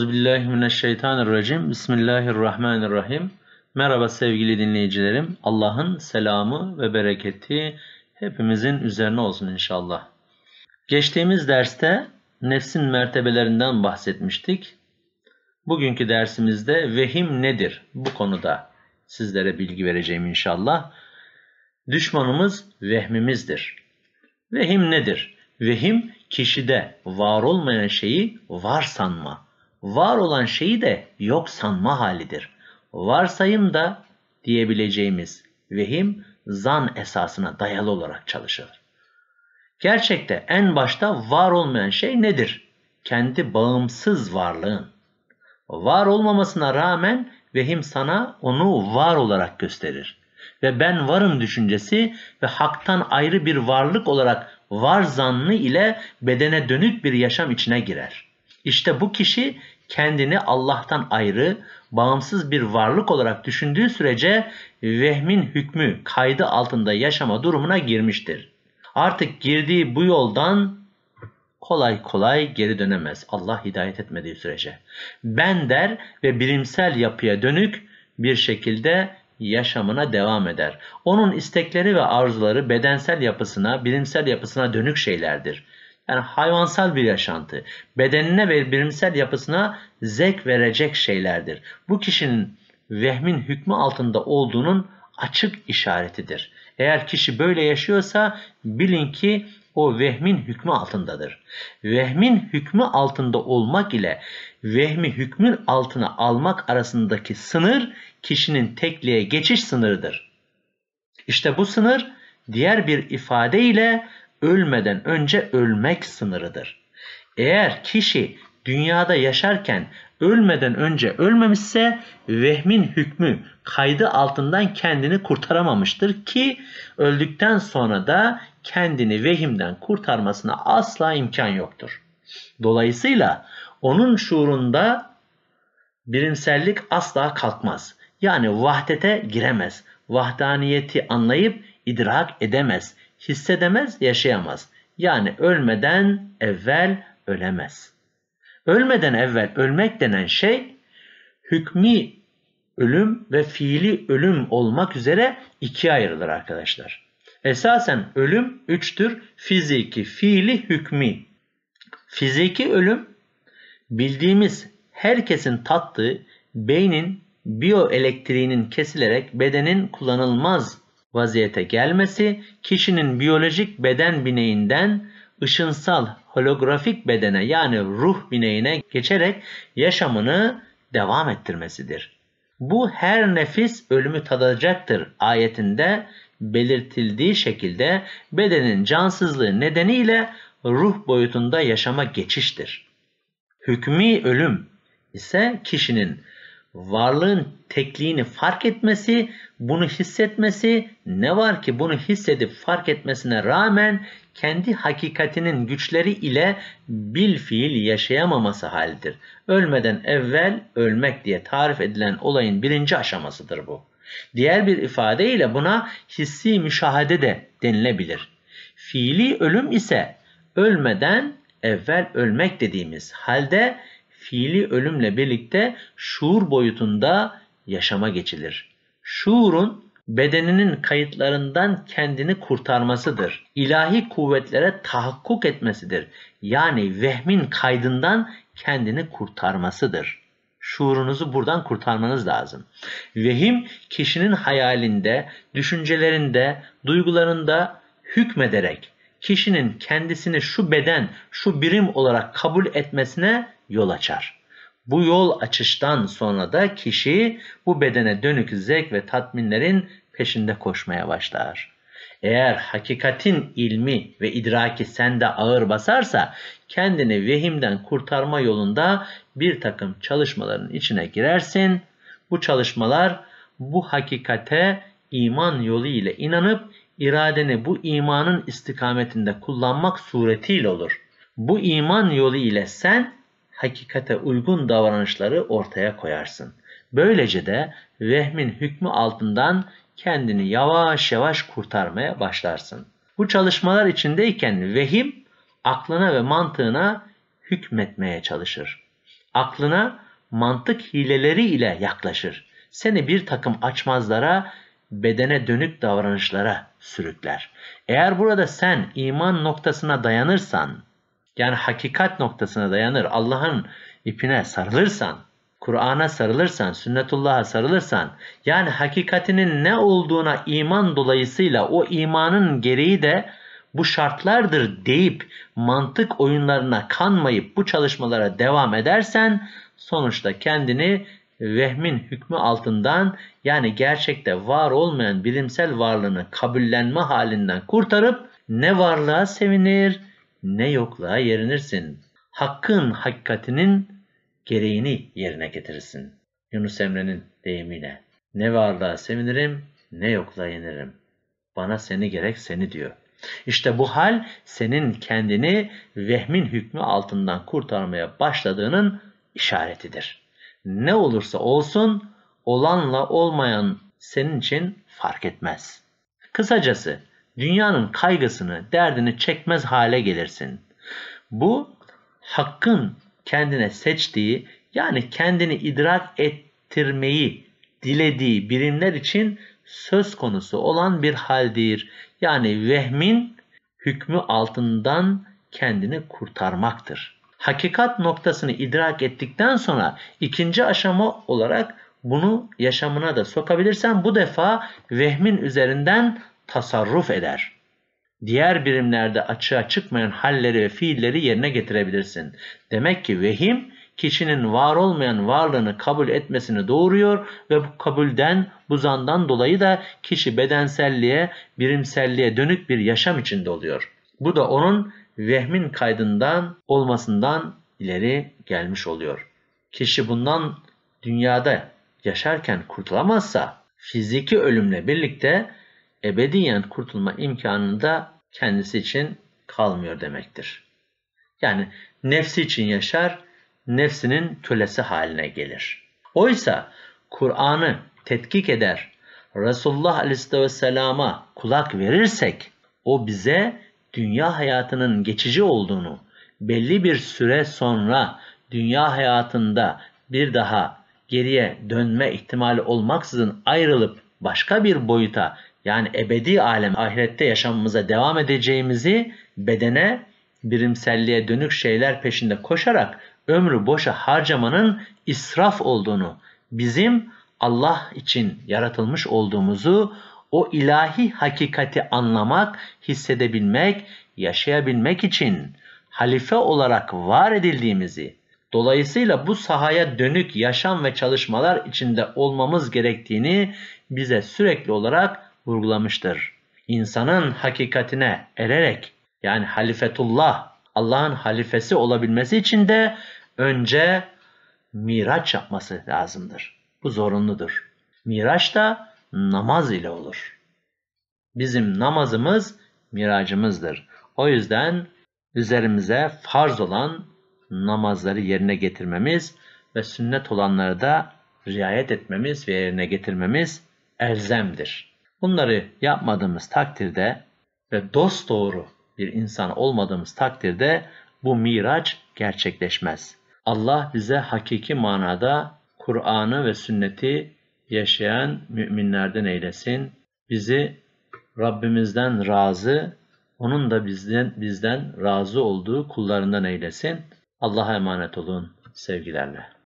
Euzubillahimineşşeytanirracim. Bismillahirrahmanirrahim. Merhaba sevgili dinleyicilerim. Allah'ın selamı ve bereketi hepimizin üzerine olsun inşallah. Geçtiğimiz derste nefsin mertebelerinden bahsetmiştik. Bugünkü dersimizde vehim nedir? Bu konuda sizlere bilgi vereceğim inşallah. Düşmanımız vehmimizdir. Vehim nedir? Vehim kişide var olmayan şeyi var sanma var olan şeyi de yok sanma halidir. Varsayım da diyebileceğimiz vehim zan esasına dayalı olarak çalışır. Gerçekte en başta var olmayan şey nedir? Kendi bağımsız varlığın. Var olmamasına rağmen vehim sana onu var olarak gösterir. Ve ben varım düşüncesi ve haktan ayrı bir varlık olarak var zannı ile bedene dönük bir yaşam içine girer.'' İşte bu kişi kendini Allah'tan ayrı, bağımsız bir varlık olarak düşündüğü sürece vehmin hükmü kaydı altında yaşama durumuna girmiştir. Artık girdiği bu yoldan kolay kolay geri dönemez Allah hidayet etmediği sürece. Ben der ve bilimsel yapıya dönük bir şekilde yaşamına devam eder. Onun istekleri ve arzuları bedensel yapısına, bilimsel yapısına dönük şeylerdir. Yani hayvansal bir yaşantı. Bedenine ve birimsel yapısına zevk verecek şeylerdir. Bu kişinin vehmin hükmü altında olduğunun açık işaretidir. Eğer kişi böyle yaşıyorsa bilin ki o vehmin hükmü altındadır. Vehmin hükmü altında olmak ile vehmi hükmün altına almak arasındaki sınır kişinin tekliğe geçiş sınırıdır. İşte bu sınır diğer bir ifadeyle, ölmeden önce ölmek sınırıdır. Eğer kişi dünyada yaşarken ölmeden önce ölmemişse vehmin hükmü kaydı altından kendini kurtaramamıştır ki öldükten sonra da kendini vehimden kurtarmasına asla imkan yoktur. Dolayısıyla onun şuurunda birimsellik asla kalkmaz. Yani vahdete giremez. Vahdaniyeti anlayıp idrak edemez hissedemez, yaşayamaz. Yani ölmeden evvel ölemez. Ölmeden evvel ölmek denen şey hükmi ölüm ve fiili ölüm olmak üzere ikiye ayrılır arkadaşlar. Esasen ölüm üçtür. Fiziki, fiili, hükmi. Fiziki ölüm bildiğimiz herkesin tattığı beynin biyoelektriğinin kesilerek bedenin kullanılmaz vaziyete gelmesi kişinin biyolojik beden bineğinden ışınsal holografik bedene yani ruh bineğine geçerek yaşamını devam ettirmesidir. Bu her nefis ölümü tadacaktır ayetinde belirtildiği şekilde bedenin cansızlığı nedeniyle ruh boyutunda yaşama geçiştir. Hükmi ölüm ise kişinin varlığın tekliğini fark etmesi, bunu hissetmesi, ne var ki bunu hissedip fark etmesine rağmen kendi hakikatinin güçleri ile bil fiil yaşayamaması halidir. Ölmeden evvel ölmek diye tarif edilen olayın birinci aşamasıdır bu. Diğer bir ifadeyle buna hissi müşahede de denilebilir. Fiili ölüm ise ölmeden evvel ölmek dediğimiz halde fiili ölümle birlikte şuur boyutunda yaşama geçilir. Şuurun bedeninin kayıtlarından kendini kurtarmasıdır. İlahi kuvvetlere tahakkuk etmesidir. Yani vehmin kaydından kendini kurtarmasıdır. Şuurunuzu buradan kurtarmanız lazım. Vehim kişinin hayalinde, düşüncelerinde, duygularında hükmederek kişinin kendisini şu beden, şu birim olarak kabul etmesine yol açar. Bu yol açıştan sonra da kişi bu bedene dönük zevk ve tatminlerin peşinde koşmaya başlar. Eğer hakikatin ilmi ve idraki sende ağır basarsa kendini vehimden kurtarma yolunda bir takım çalışmaların içine girersin. Bu çalışmalar bu hakikate iman yolu ile inanıp iradeni bu imanın istikametinde kullanmak suretiyle olur. Bu iman yolu ile sen hakikate uygun davranışları ortaya koyarsın. Böylece de vehmin hükmü altından kendini yavaş yavaş kurtarmaya başlarsın. Bu çalışmalar içindeyken vehim aklına ve mantığına hükmetmeye çalışır. Aklına mantık hileleri ile yaklaşır. Seni bir takım açmazlara, bedene dönük davranışlara sürükler. Eğer burada sen iman noktasına dayanırsan, yani hakikat noktasına dayanır. Allah'ın ipine sarılırsan, Kur'an'a sarılırsan, sünnetullah'a sarılırsan, yani hakikatinin ne olduğuna iman dolayısıyla o imanın gereği de bu şartlardır deyip mantık oyunlarına kanmayıp bu çalışmalara devam edersen sonuçta kendini vehmin hükmü altından yani gerçekte var olmayan bilimsel varlığını kabullenme halinden kurtarıp ne varlığa sevinir ne yokluğa yerinirsin. Hakkın hakikatinin gereğini yerine getirirsin. Yunus Emre'nin deyimiyle. Ne varlığa sevinirim, ne yokluğa yenirim. Bana seni gerek seni diyor. İşte bu hal senin kendini vehmin hükmü altından kurtarmaya başladığının işaretidir. Ne olursa olsun olanla olmayan senin için fark etmez. Kısacası dünyanın kaygısını, derdini çekmez hale gelirsin. Bu hakkın kendine seçtiği yani kendini idrak ettirmeyi dilediği birimler için söz konusu olan bir haldir. Yani vehmin hükmü altından kendini kurtarmaktır. Hakikat noktasını idrak ettikten sonra ikinci aşama olarak bunu yaşamına da sokabilirsen bu defa vehmin üzerinden tasarruf eder. Diğer birimlerde açığa çıkmayan halleri ve fiilleri yerine getirebilirsin. Demek ki vehim kişinin var olmayan varlığını kabul etmesini doğuruyor ve bu kabulden, bu zandan dolayı da kişi bedenselliğe, birimselliğe dönük bir yaşam içinde oluyor. Bu da onun vehmin kaydından olmasından ileri gelmiş oluyor. Kişi bundan dünyada yaşarken kurtulamazsa fiziki ölümle birlikte ebediyen kurtulma imkanı da kendisi için kalmıyor demektir. Yani nefsi için yaşar, nefsinin kölesi haline gelir. Oysa Kur'an'ı tetkik eder, Resulullah Aleyhisselam'a kulak verirsek, o bize dünya hayatının geçici olduğunu, belli bir süre sonra dünya hayatında bir daha geriye dönme ihtimali olmaksızın ayrılıp başka bir boyuta yani ebedi alem ahirette yaşamımıza devam edeceğimizi bedene birimselliğe dönük şeyler peşinde koşarak ömrü boşa harcamanın israf olduğunu, bizim Allah için yaratılmış olduğumuzu, o ilahi hakikati anlamak, hissedebilmek, yaşayabilmek için halife olarak var edildiğimizi, dolayısıyla bu sahaya dönük yaşam ve çalışmalar içinde olmamız gerektiğini bize sürekli olarak vurgulamıştır. İnsanın hakikatine ererek yani halifetullah Allah'ın halifesi olabilmesi için de önce miraç yapması lazımdır. Bu zorunludur. Miraç da namaz ile olur. Bizim namazımız miracımızdır. O yüzden üzerimize farz olan namazları yerine getirmemiz ve sünnet olanları da riayet etmemiz ve yerine getirmemiz elzemdir. Bunları yapmadığımız takdirde ve dost doğru bir insan olmadığımız takdirde bu miraç gerçekleşmez. Allah bize hakiki manada Kur'an'ı ve sünneti yaşayan müminlerden eylesin. Bizi Rabbimizden razı, onun da bizden, bizden razı olduğu kullarından eylesin. Allah'a emanet olun sevgilerle.